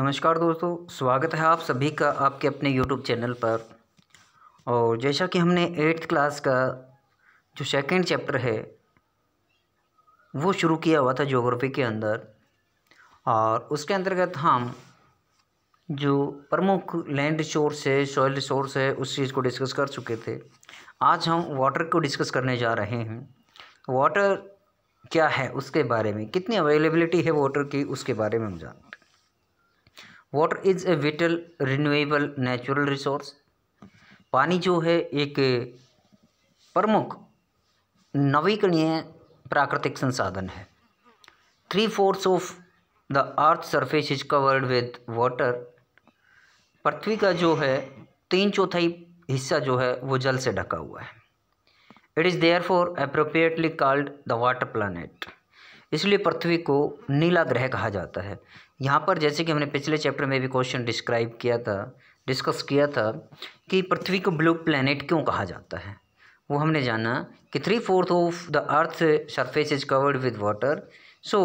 नमस्कार दोस्तों स्वागत है आप सभी का आपके अपने यूट्यूब चैनल पर और जैसा कि हमने एट्थ क्लास का जो सेकंड चैप्टर है वो शुरू किया हुआ था जोग्राफी के अंदर और उसके अंतर्गत हम जो प्रमुख लैंड रिसोर्स है सॉइल रिसोर्स है उस चीज़ को डिस्कस कर चुके थे आज हम वाटर को डिस्कस करने जा रहे हैं वाटर क्या है उसके बारे में कितनी अवेलेबिलिटी है वाटर की उसके बारे में हम जानते हैं water is a vital renewable natural resource पानी जो है एक प्रमुख नवीकरणीय प्राकृतिक संसाधन है three fourths of the earth surface is covered with water पृथ्वी का जो है तीन चौथाई हिस्सा जो है वो जल से ढका हुआ है it is therefore appropriately called the water planet इसलिए पृथ्वी को नीला ग्रह कहा जाता है यहाँ पर जैसे कि हमने पिछले चैप्टर में भी क्वेश्चन डिस्क्राइब किया था डिस्कस किया था कि पृथ्वी को ब्लू प्लानट क्यों कहा जाता है वो हमने जाना कि three fourth of the earth surface is covered with water so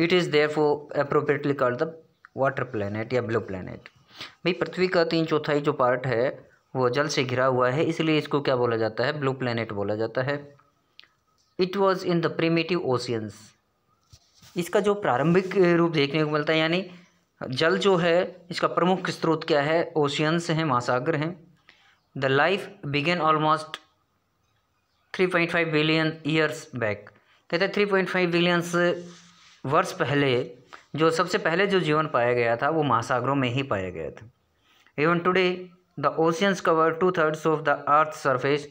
it is therefore appropriately called the water planet या ब्लू प्लैनेट भाई पृथ्वी का तीन चौथाई जो पार्ट है वो जल से घिरा हुआ है इसलिए इसको क्या बोला जाता है ब्लू प्लानट बोला जाता है it was in the primitive oceans इसका जो प्रारंभिक रूप देखने को मिलता है यानी जल जो है इसका प्रमुख स्रोत क्या है ओशियंस हैं महासागर हैं the life began almost three point five billion years back कहते हैं थ्री पॉइंट फाइव बिलियंस वर्ष पहले जो सबसे पहले जो जीवन पाया गया था वो महासागरों में ही पाया गया था even today the oceans cover two thirds of the earth surface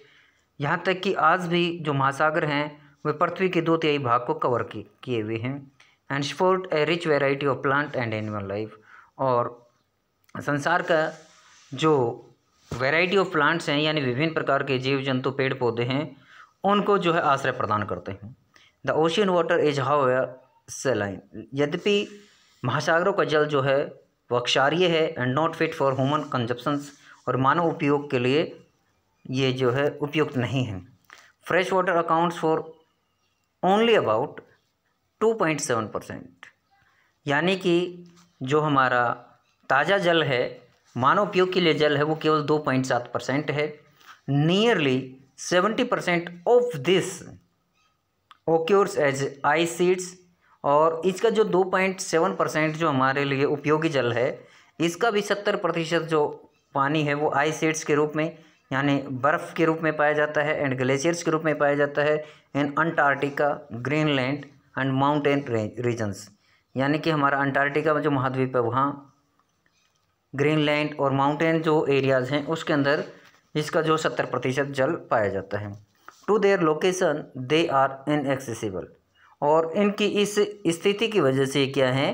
यहाँ तक कि आज भी जो महासागर हैं वे पृथ्वी के दो तिहाई भाग को कवर किए हुए हैं and support a rich variety of plant and animal life और संसार का जो वेराइटी ऑफ प्लांट्स हैं यानी विभिन्न प्रकार के जीव जंतु पेड़ पौधे हैं उनको जो है आश्रय प्रदान करते हैं the ocean water is how saline यद्यपि महासागरों का जल जो है वह क्षारीय है and not fit for human consumptions और मानव उपयोग के लिए ये जो है उपयुक्त नहीं है fresh water accounts for only about two point seven percent यानी कि जो हमारा ताज़ा जल है मानव उपयोग के लिए जल है वो केवल दो पॉइंट सात परसेंट है nearly seventy percent of this occurs as ice sheets और इसका जो दो पॉइंट सेवन परसेंट जो हमारे लिए उपयोगी जल है इसका भी सत्तर प्रतिशत जो पानी है वो आई सीड्स के रूप में यानी बर्फ़ के रूप में पाया जाता है एंड ग्लेशियर्स के रूप में पाया जाता है in Antarctica Greenland and mountain regions यानी कि हमारा अंटार्कटिका में जो महाद्वीप है वहाँ ग्रीनलैंड और माउंटेन जो एरियाज़ हैं उसके अंदर इसका जो सत्तर प्रतिशत जल पाया जाता है to their location they are inaccessible और इनकी इस स्थिति की वजह से क्या है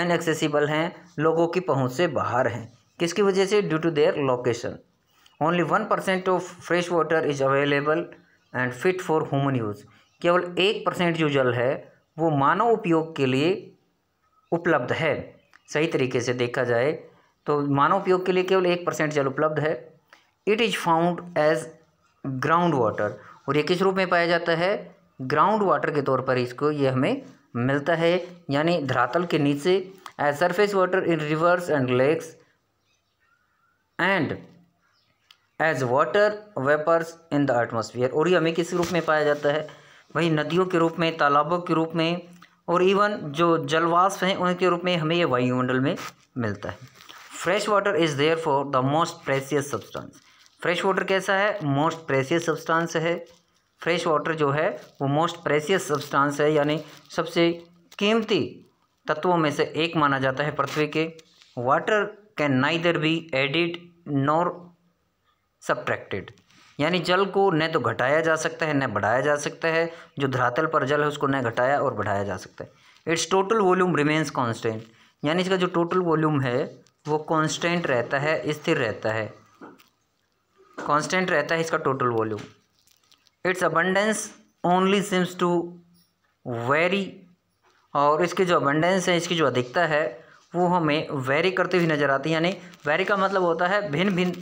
इनएक्सेसिबल हैं लोगों की पहुँच से बाहर हैं किसकी वजह से due to their location only one percent of fresh water is available and fit for human use केवल एक परसेंट जो जल है वो मानव उपयोग के लिए उपलब्ध है सही तरीके से देखा जाए तो मानव उपयोग के लिए केवल एक परसेंट जल उपलब्ध है it is found as ground water और ये किस रूप में पाया जाता है ग्राउंड वाटर के तौर पर इसको ये हमें मिलता है यानी धरातल के नीचे as surface water in rivers and lakes and as water vapours in the atmosphere और ये हमें किस रूप में पाया जाता है वही नदियों के रूप में तालाबों के रूप में और इवन जो जलवाष्प हैं उनके रूप में हमें ये वायुमंडल में मिलता है fresh water is therefore the most precious substance fresh water कैसा है मोस्ट प्रेसियस सब्सटेंस है फ्रेश वाटर जो है वो मोस्ट प्रेसियस सब्सटेंस है यानी सबसे कीमती तत्वों में से एक माना जाता है पृथ्वी के water can neither be added nor subtracted यानी जल को न तो घटाया जा सकता है न बढ़ाया जा सकता है जो धरातल पर जल है उसको न घटाया और बढ़ाया जा सकता है its total volume remains constant यानी इसका जो टोटल वॉल्यूम है वो कॉन्स्टेंट रहता है स्थिर रहता है कॉन्स्टेंट रहता है इसका total volume its abundance only seems to vary और इसकी जो अबंडेंस है इसकी जो अधिकता है वो हमें वेरी करते हुए नज़र आती है यानी वेरी का मतलब होता है भिन्न भिन्न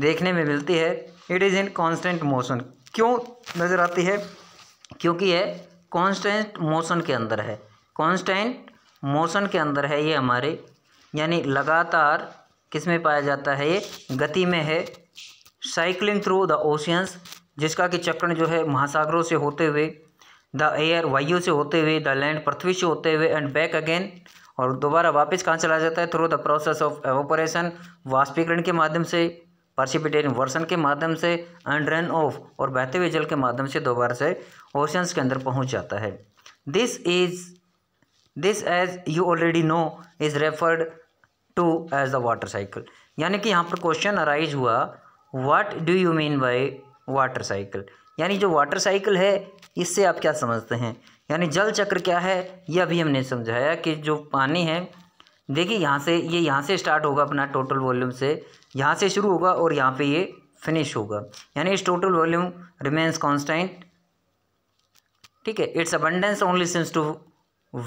देखने में मिलती है it is in constant motion क्यों नज़र आती है क्योंकि यह कांस्टेंट मोशन के अंदर है कांस्टेंट मोशन के अंदर है ये हमारे यानी लगातार किस में पाया जाता है ये गति में है साइकिलिंग थ्रू द ओशियंस जिसका कि चक्रण जो है महासागरों से होते हुए द एयर वायु से होते हुए द लैंड पृथ्वी से होते हुए एंड बैक अगेन और दोबारा वापस कहाँ चला जाता है through the process of evaporation वाष्पीकरण के माध्यम से प्रसिपिटेशन वर्षन के माध्यम से एंड रन ऑफ और बहते हुए जल के माध्यम से दोबारा से ओशंस के अंदर पहुंच जाता है this is this as you already know is referred to as the water cycle यानी कि यहाँ पर क्वेश्चन अराइज हुआ what do you mean by water cycle यानी जो वाटर साइकिल है इससे आप क्या समझते हैं यानी जल चक्र क्या है यह अभी हमने समझाया कि जो पानी है देखिए यहाँ से ये यह यहाँ से स्टार्ट होगा अपना टोटल वॉल्यूम से यहाँ से शुरू होगा और यहाँ पे ये फिनिश होगा यानी इस टोटल वॉल्यूम रिमेन्स कॉन्स्टेंट ठीक है its abundance only seems to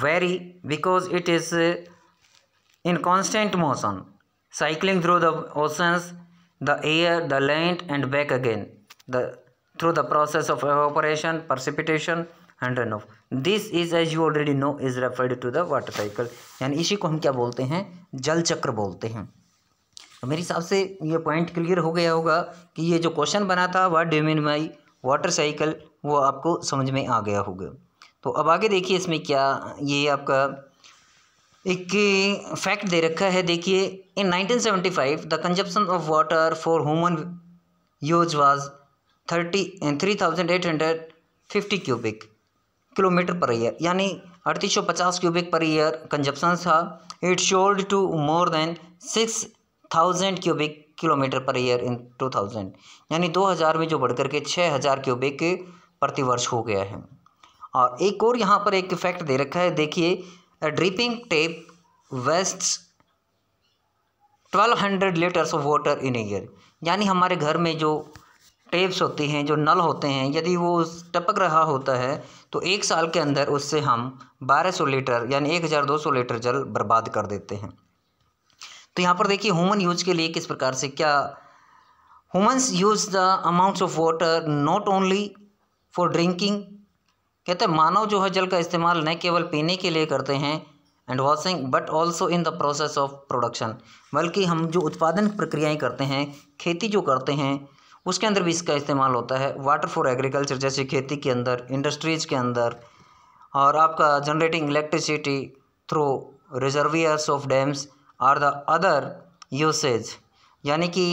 vary because it is in constant motion cycling through the oceans the air the land and back again the the process of evaporation precipitation and run off this is as you already know is referred to the water cycle यानी इसी को हम क्या बोलते हैं जल चक्र बोलते हैं तो मेरे हिसाब से ये पॉइंट क्लियर हो गया होगा कि ये जो क्वेश्चन बना था वह डोमिन माई वाटर साइकिल वो आपको समझ में आ गया होगा तो अब आगे देखिए इसमें क्या ये आपका एक फैक्ट दे रखा है देखिए in 1975 the consumption of water for human use was thirty three thousand eight hundred fifty cubic kilometre per year यानी अड़तीस सौ पचास क्यूबिक पर ईयर कंजप्शन था it soared to more than six thousand cubic kilometre per year in two thousand यानी हज़ार में जो बढ़कर के छः हज़ार क्यूबिक प्रतिवर्ष हो गया है और एक और यहाँ पर एक इफेक्ट दे रखा है देखिए dripping tap waste hundred litres of water in year यानी हमारे घर में जो टेप्स होती हैं जो नल होते हैं यदि वो टपक रहा होता है तो एक साल के अंदर उससे हम बारह सौ लीटर यानी एक हज़ार दो सौ लीटर जल बर्बाद कर देते हैं तो यहाँ पर देखिए ह्यूमन यूज के लिए किस प्रकार से क्या humans use the amounts of water not only for drinking कहते हैं मानव जो है जल का इस्तेमाल न केवल पीने के लिए करते हैं and washing but also in the process of production बल्कि हम जो उत्पादन प्रक्रियाएं करते हैं खेती जो करते हैं उसके अंदर भी इसका इस्तेमाल होता है वाटर फॉर एग्रीकल्चर जैसे खेती के अंदर इंडस्ट्रीज़ के अंदर और आपका generating electricity through reservoirs of dams और द अदर यूसेज यानी कि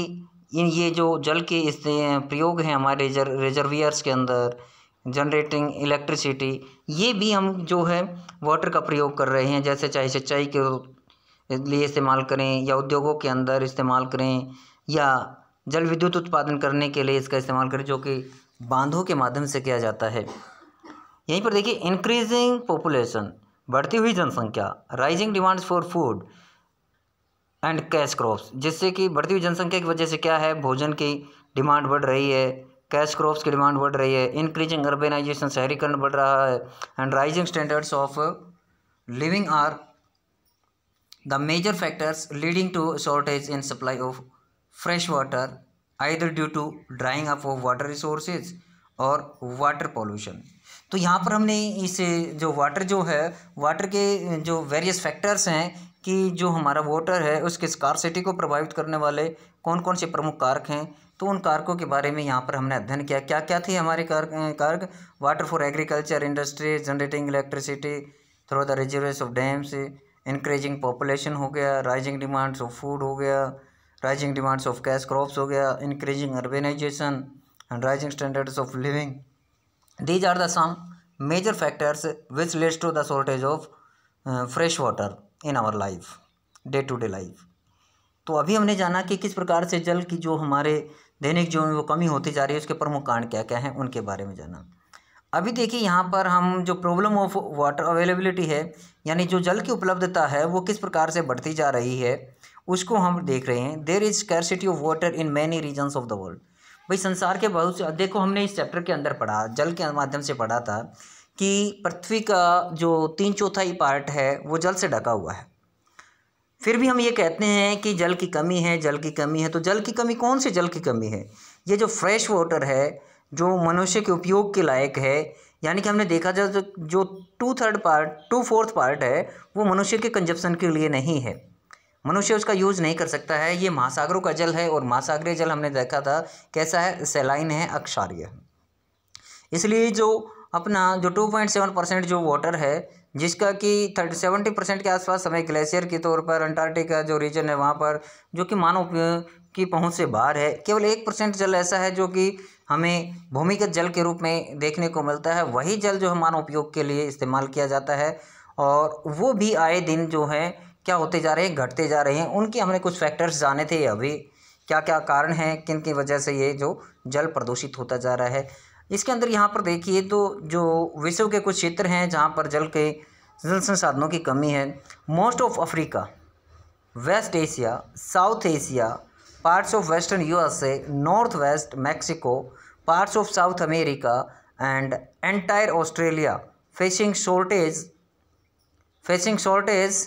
इन ये जो जल के इस प्रयोग हैं हमारे रिजर रिजर्वियर्स के अंदर जनरेटिंग इलेक्ट्रिसिटी ये भी हम जो है वाटर का प्रयोग कर रहे हैं जैसे चाहे सिंचाई के लिए इस्तेमाल करें या उद्योगों के अंदर इस्तेमाल करें या जल विद्युत उत्पादन करने के लिए इसका इस्तेमाल करें जो कि बांधों के माध्यम से किया जाता है यहीं पर देखिए इंक्रीजिंग पॉपुलेशन बढ़ती हुई जनसंख्या rising demands for food and cash crops जिससे कि बढ़ती हुई जनसंख्या की वजह से क्या है भोजन की डिमांड बढ़ रही है कैश क्रॉप्स की डिमांड बढ़ रही है इंक्रीजिंग अर्बेनाइजेशन शहरीकरण बढ़ रहा है and rising standards of living are the major factors leading to shortage in supply of fresh water either due to drying up of water resources or water pollution तो यहाँ पर हमने इसे जो वाटर जो है वाटर के जो वेरियस फैक्टर्स हैं कि जो हमारा वोटर है उसके सिटी को प्रभावित करने वाले कौन कौन से प्रमुख कारक हैं तो उन कारकों के बारे में यहाँ पर हमने अध्ययन किया क्या क्या थे हमारे कारक कारक water for agriculture industry generating electricity through the reservoirs of dams increasing population हो गया राइजिंग डिमांड्स ऑफ फूड हो गया rising demands of cash crops हो गया increasing urbanisation and rising standards of living these are the some major factors which leads to the shortage of fresh water in our life day to day life तो अभी हमने जाना कि किस प्रकार से जल की जो हमारे दैनिक जो वो कमी होती जा रही है उसके प्रमुख कारण क्या क्या हैं उनके बारे में जाना अभी देखिए यहाँ पर हम जो प्रॉब्लम ऑफ वाटर अवेलेबिलिटी है यानी जो जल की उपलब्धता है वो किस प्रकार से बढ़ती जा रही है उसको हम देख रहे हैं there is scarcity of water in many regions of the world भाई संसार के बहुत से देखो हमने इस चैप्टर के अंदर पढ़ा जल के माध्यम से पढ़ा था कि पृथ्वी का जो तीन चौथाई पार्ट है वो जल से ढका हुआ है फिर भी हम ये कहते हैं कि जल की कमी है जल की कमी है तो जल की कमी कौन से जल की कमी है ये जो फ्रेश वाटर है जो मनुष्य के उपयोग के लायक है यानी कि हमने देखा जाए जो जो two third part two fourth part है वो मनुष्य के कंजप्शन के लिए नहीं है मनुष्य उसका यूज नहीं कर सकता है ये महासागरों का जल है और महासागरीय जल हमने देखा था कैसा है सेलाइन है अक्षार्य इसलिए जो अपना जो टू पॉइंट सेवन परसेंट जो वाटर है जिसका कि थर्टी सेवेंटी परसेंट के आसपास हमें ग्लेशियर के तौर पर अंटार्कटिका जो रीजन है वहाँ पर जो कि मानव की पहुँच से बाहर है केवल एक परसेंट जल ऐसा है जो कि हमें भूमिगत जल के रूप में देखने को मिलता है वही जल जो है मानव उपयोग के लिए इस्तेमाल किया जाता है और वो भी आए दिन जो है क्या होते जा रहे हैं घटते जा रहे हैं उनके हमने कुछ फैक्टर्स जाने थे अभी क्या क्या कारण हैं किन की वजह से ये जो जल प्रदूषित होता जा रहा है इसके अंदर यहाँ पर देखिए तो जो विश्व के कुछ क्षेत्र हैं जहाँ पर जल के जल संसाधनों की कमी है most of Africa West Asia South Asia parts of western USA north west Mexico parts of South America and entire Australia facing shortage facing shortage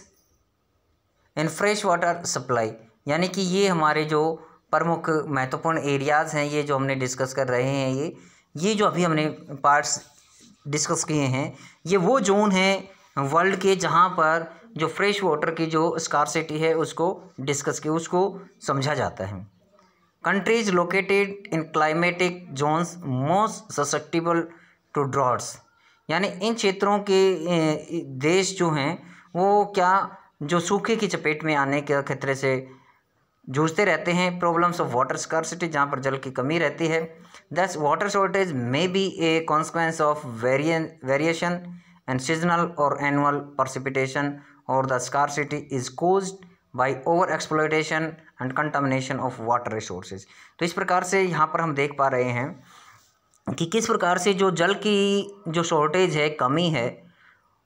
in fresh water supply यानी कि ये हमारे जो प्रमुख महत्वपूर्ण एरियाज़ हैं ये जो हमने डिस्कस कर रहे हैं ये ये जो अभी हमने पार्ट्स डिस्कस किए हैं ये वो जोन हैं वर्ल्ड के जहाँ पर जो फ्रेश वाटर की जो स्कारसिटी है उसको डिस्कस की उसको समझा जाता है countries located in climatic zones most susceptible to droughts यानी इन क्षेत्रों के देश जो हैं वो क्या जो सूखे की चपेट में आने के खतरे से जूझते रहते हैं प्रॉब्लम्स ऑफ वाटर स्कारसिटी जहाँ पर जल की कमी रहती है water shortage may be a consequence of वेरियन वेरिएशन एंड सीजनल और annual annual or the scarcity is caused by over exploitation and contamination of water resources तो इस प्रकार से यहाँ पर हम देख पा रहे हैं कि किस प्रकार से जो जल की जो शॉर्टेज है कमी है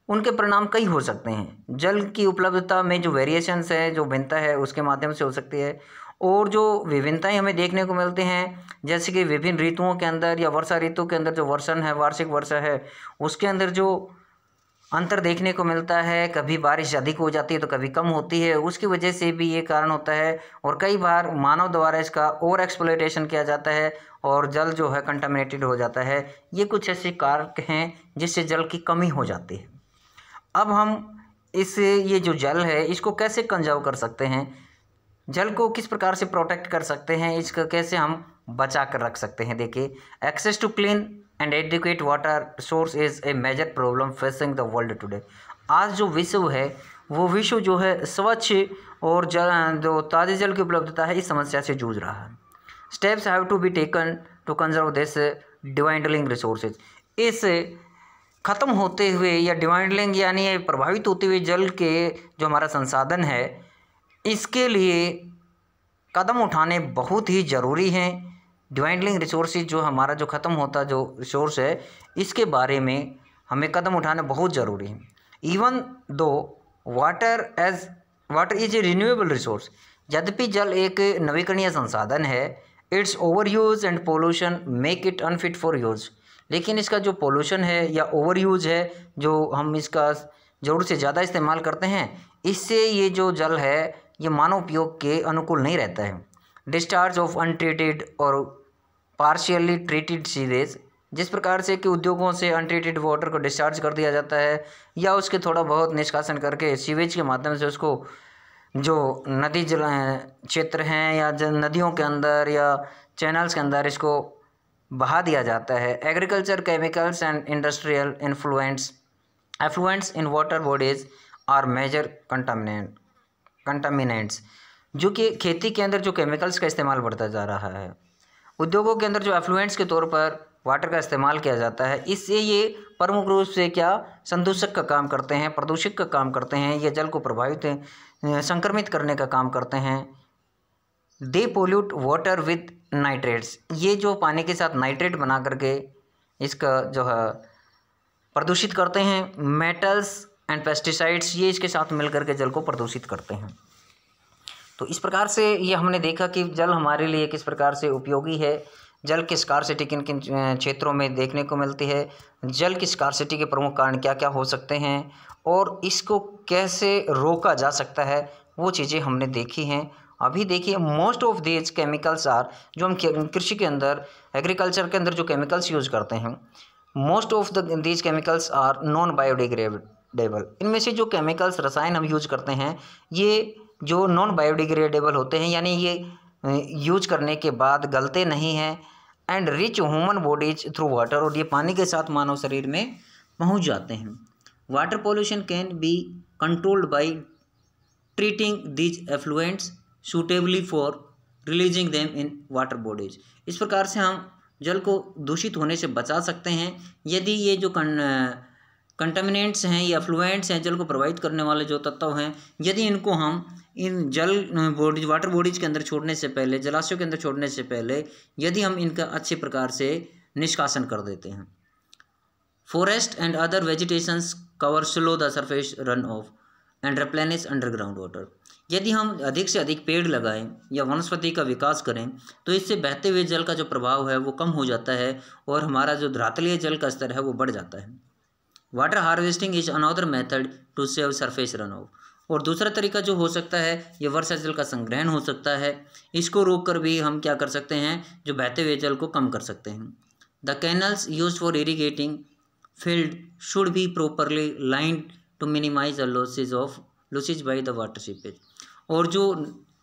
उनके परिणाम कई हो सकते हैं जल की उपलब्धता में जो वेरिएशंस है जो भिन्नता है उसके माध्यम से हो सकती है और जो विभिन्नताएँ हमें देखने को मिलते हैं जैसे कि विभिन्न ऋतुओं के अंदर या वर्षा ऋतु के अंदर जो वर्षण है वार्षिक वर्षा है उसके अंदर जो अंतर देखने को मिलता है कभी बारिश अधिक हो जाती है तो कभी कम होती है उसकी वजह से भी ये कारण होता है और कई बार मानव द्वारा इसका ओवर एक्सप्लोइटेशन किया जाता है और जल जो है कंटामिनेटेड हो जाता है ये कुछ ऐसे कारक हैं जिससे जल की कमी हो जाती है अब हम इस ये जो जल है इसको कैसे कंजर्व कर सकते हैं जल को किस प्रकार से प्रोटेक्ट कर सकते हैं इसको कैसे हम बचा कर रख सकते हैं देखिए access to clean and adequate water source is a major problem facing the world today आज जो विश्व है वो विश्व जो है स्वच्छ और जल जो ताज़े जल की उपलब्धता है इस समस्या से जूझ रहा है steps have to be taken to conserve this dwindling resources इस ख़त्म होते हुए या डिवाइंडलिंग यानी प्रभावित होते हुए जल के जो हमारा संसाधन है इसके लिए कदम उठाने बहुत ही ज़रूरी हैं डिवाइंडलिंग रिसोर्स जो हमारा जो ख़त्म होता जो रिसोर्स है इसके बारे में हमें कदम उठाना बहुत ज़रूरी है even though water as water is a renewable resource यद्यपि जल एक नवीकरणीय संसाधन है its over use and pollution make it unfit for use लेकिन इसका जो पोल्यूशन है या ओवर यूज है जो हम इसका ज़रूर से ज़्यादा इस्तेमाल करते हैं इससे ये जो जल है ये मानव उपयोग के अनुकूल नहीं रहता है discharge of untreated or partially treated sewage जिस प्रकार से कि उद्योगों से अनट्रीटेड वाटर को डिस्चार्ज कर दिया जाता है या उसके थोड़ा बहुत निष्कासन करके सीवेज के माध्यम से उसको जो नदी जल क्षेत्र हैं या नदियों के अंदर या चैनल्स के अंदर इसको बहा दिया जाता है agriculture chemicals and industrial influence effluents in water bodies are major contaminant contaminants जो कि खेती के अंदर जो केमिकल्स का इस्तेमाल बढ़ता जा रहा है उद्योगों के अंदर जो एफ्लुएंट्स के तौर पर वाटर का इस्तेमाल किया जाता है इससे ये प्रमुख रूप से क्या संदूषक का काम करते हैं प्रदूषक का काम करते हैं या जल को प्रभावित संक्रमित करने का काम करते हैं they pollute water with nitrates ये जो पानी के साथ नाइट्रेट बना करके इसका जो है प्रदूषित करते हैं मेटल्स एंड पेस्टिसाइड्स ये इसके साथ मिलकर के जल को प्रदूषित करते हैं तो इस प्रकार से ये हमने देखा कि जल हमारे लिए किस प्रकार से उपयोगी है जल की स्कारसिटी किन किन क्षेत्रों में देखने को मिलती है जल की स्कारसिटी के प्रमुख कारण क्या क्या हो सकते हैं और इसको कैसे रोका जा सकता है वो चीज़ें हमने देखी हैं अभी देखिए most of these chemicals are जो हम कृषि के अंदर एग्रीकल्चर के अंदर जो केमिकल्स यूज़ करते हैं most of the these chemicals are non biodegradable biodegradable इनमें से जो केमिकल्स रसायन हम यूज करते हैं ये जो नॉन बायोडिग्रेडेबल होते हैं यानी ये यूज करने के बाद गलते नहीं हैं and reach human bodies through water और ये पानी के साथ मानव शरीर में पहुँच जाते हैं water pollution can be controlled by treating these effluents suitably for releasing them in water bodies इस प्रकार से हम जल को दूषित होने से बचा सकते हैं यदि ये जो कन कंटामिनेंट्स हैं या फ्लुएंट्स हैं जल को प्रभावित करने वाले जो तत्व हैं यदि इनको हम इन जल बॉडीज वाटर बॉडीज के अंदर छोड़ने से पहले जलाशयों के अंदर छोड़ने से पहले यदि हम इनका अच्छे प्रकार से निष्कासन कर देते हैं forest and other vegetations cover slow the surface run off and replenish underground water यदि हम अधिक से अधिक पेड़ लगाएं या वनस्पति का विकास करें तो इससे बहते हुए जल का जो प्रभाव है वो कम हो जाता है और हमारा जो धरातलीय जल का स्तर है वो बढ़ जाता है water harvesting is another method to save surface run off और दूसरा तरीका जो हो सकता है ये वर्षा जल का संग्रहण हो सकता है इसको रोक कर भी हम क्या कर सकते हैं जो बहते हुए जल को कम कर सकते हैं the canals use for irrigating field should be properly lined to minimise the losses of losses by the water seepage और जो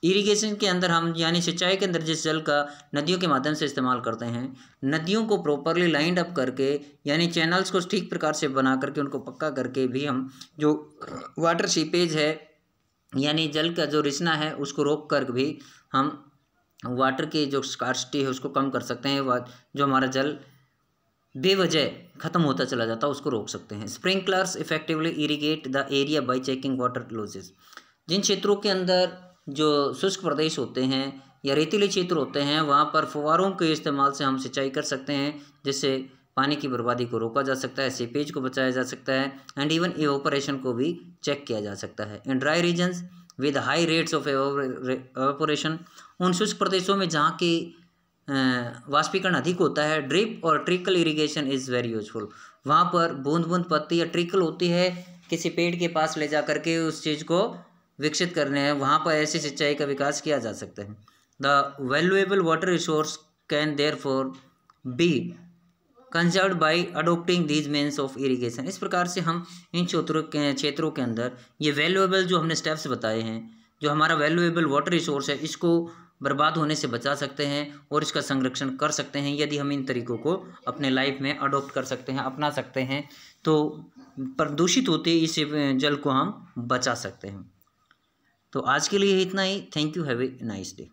इरिगेशन के अंदर हम यानी सिंचाई के अंदर जिस जल का नदियों के माध्यम से इस्तेमाल करते हैं नदियों को प्रॉपरली लाइंड अप करके यानी चैनल्स को ठीक प्रकार से बना करके उनको पक्का करके भी हम जो वाटर सीपेज है यानी जल का जो रिचना है उसको रोक कर भी हम वाटर की जो स्कार्सिटी है उसको कम कर सकते हैं जो हमारा जल बेवजह खत्म होता चला जाता है उसको रोक सकते हैं sprinklers effectively irrigate the area by checking water losses जिन क्षेत्रों के अंदर जो शुष्क प्रदेश होते हैं या रेतीले क्षेत्र होते हैं वहाँ पर फुवारों के इस्तेमाल से हम सिंचाई कर सकते हैं जिससे पानी की बर्बादी को रोका जा सकता है सीपेज को बचाया जा सकता है एंड इवन ऑपरेशन को भी चेक किया जा सकता है in dry regions with high rates of operation उन शुष्क प्रदेशों में जहाँ की वाष्पीकरण अधिक होता है drip or trickle irrigation is very useful वहाँ पर बूंद बूंद पत्ती या ट्रिकल होती है किसी पेड़ के पास ले जा करके उस चीज़ को विकसित करने हैं वहाँ पर ऐसी सिंचाई का विकास किया जा सकता है the valuable water resource can therefore be conserve by adopting these means of irrigation इस प्रकार से हम इन क्षेत्रों के क्षेत्रों के अंदर ये वैल्यूएबल जो हमने स्टेप्स बताए हैं जो हमारा वैल्यूएबल वाटर रिसोर्स है इसको बर्बाद होने से बचा सकते हैं और इसका संरक्षण कर सकते हैं यदि हम इन तरीकों को अपने लाइफ में अडोप्ट कर सकते हैं अपना सकते हैं तो प्रदूषित होते इस जल को हम बचा सकते हैं तो आज के लिए इतना ही thank you have a nice day